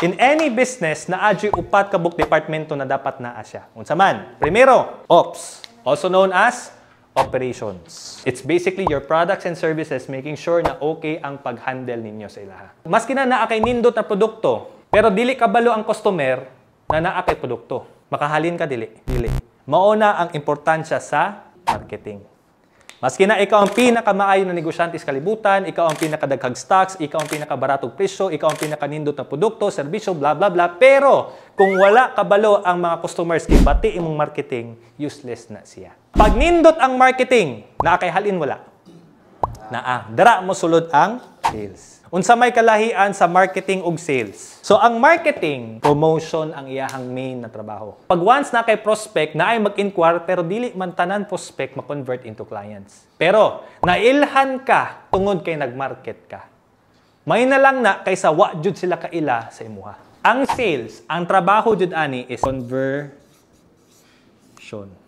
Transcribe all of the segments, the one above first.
In any business, na jud upat ka departamento na dapat naa siya. Unsa man? Primero, ops, also known as operations. It's basically your products and services making sure na okay ang pag-handle ninyo sa ilaha. Maski na naa kay nindot na produkto, pero dili kabalo ang customer na naa kay produkto. Makahalin ka dili. Dili. Mauna ang importansya sa marketing. Maski na ikaw ang pinakamaayo na negosyante sa kalibutan, ikaw ang pinakadaghag stocks, ikaw ang pinakabaratong presyo, ikaw ang pinakanindot na produkto, serbisyo, bla bla bla. Pero kung wala kabalo ang mga customers kay bati imong marketing, useless na siya. Pag nindot ang marketing, nakakayhalin wala. Naa, ah, dara mo sulod ang sales. Unsa may kalahian sa marketing ug sales. So ang marketing, promotion ang iyahang main na trabaho. Pag once na kay prospect na ay mag-inquire pero dili man tanan prospect ma-convert into clients. Pero nailhan ka tungod kay nag-market ka. May na lang na kaysa wa jud sila kaila sa imuha. Ang sales, ang trabaho jud ani is conversion.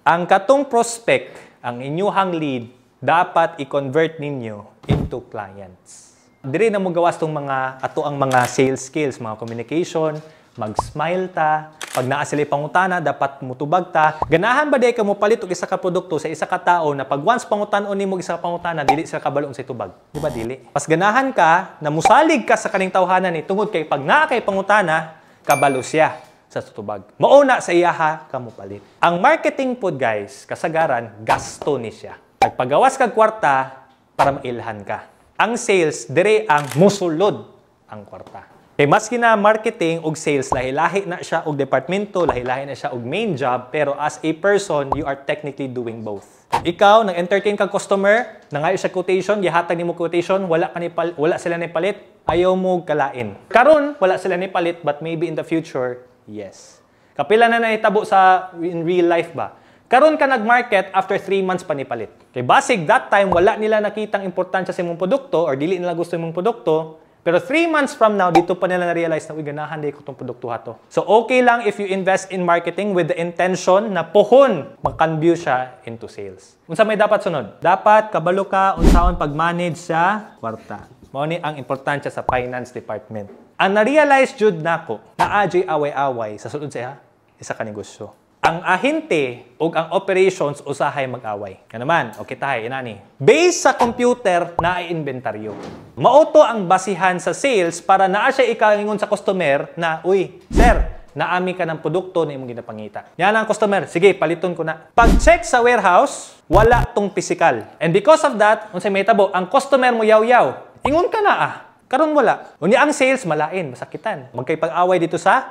Ang katong prospect, ang inyuhang lead dapat i-convert ninyo into clients. Dire na mo gawas tong mga ato ang mga sales skills, mga communication, mag-smile ta, pag naa sila pangutana dapat mutubag ta. Ganahan ba day ka mo palit og isa ka produkto sa isa ka tao na pag once pangutan-on nimo isa ka pangutana dili sila kabalong sa tubag. Di ba dili? Pas ganahan ka na musalig ka sa kaning tawhanan ni tungod kay pag naa kay pangutana kabalo siya sa tutubag. Mauna sa iyaha ka mo palit. Ang marketing pod guys, kasagaran gasto ni siya. Nagpagawas kag kwarta para mailhan ka ang sales dire ang musulod ang kwarta. Kay eh, maski na marketing ug sales lahi-lahi na siya og departamento, lahi-lahi na siya og main job, pero as a person, you are technically doing both. Ikaw nang entertain kag customer, nangayo siya quotation, gihatag nimo quotation, wala ka ni pal wala sila ni palit, ayaw mo kalain. Karon, wala sila ni palit, but maybe in the future, yes. Kapila na nahitabo sa in real life ba? Karon ka nag-market after 3 months pa ni palit. Kay basig that time wala nila nakitang importansya sa imong produkto or dili nila gusto imong produkto, pero 3 months from now dito pa nila na-realize na uy ganahan day ko tong produkto hato. So okay lang if you invest in marketing with the intention na puhon makanview siya into sales. Unsa may dapat sunod? Dapat kabalo ka unsaon pag-manage sa kwarta. Mao ang importansya sa finance department. Ang na-realize jud nako na ajay away-away sa sulod siya, isa ka negosyo ang ahinte o ang operations usahay mag-away. Yan naman, okay tayo, inani. Based sa computer na inventaryo. Mauto ang basihan sa sales para naa siya ikalingon sa customer na, uy, sir, naami ka ng produkto na imong ginapangita. Yan ang customer. Sige, paliton ko na. Pag-check sa warehouse, wala tong physical. And because of that, unsay may tabo, ang customer mo yaw-yaw. Ingon ka na ah. Karon wala. Unya ang sales malain, masakitan. Magkay pag-away dito sa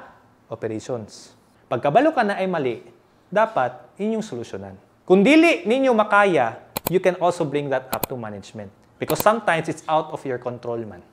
operations. Pagkabalo ka na ay mali, dapat inyong solusyonan. Kung dili ninyo makaya, you can also bring that up to management. Because sometimes it's out of your control man.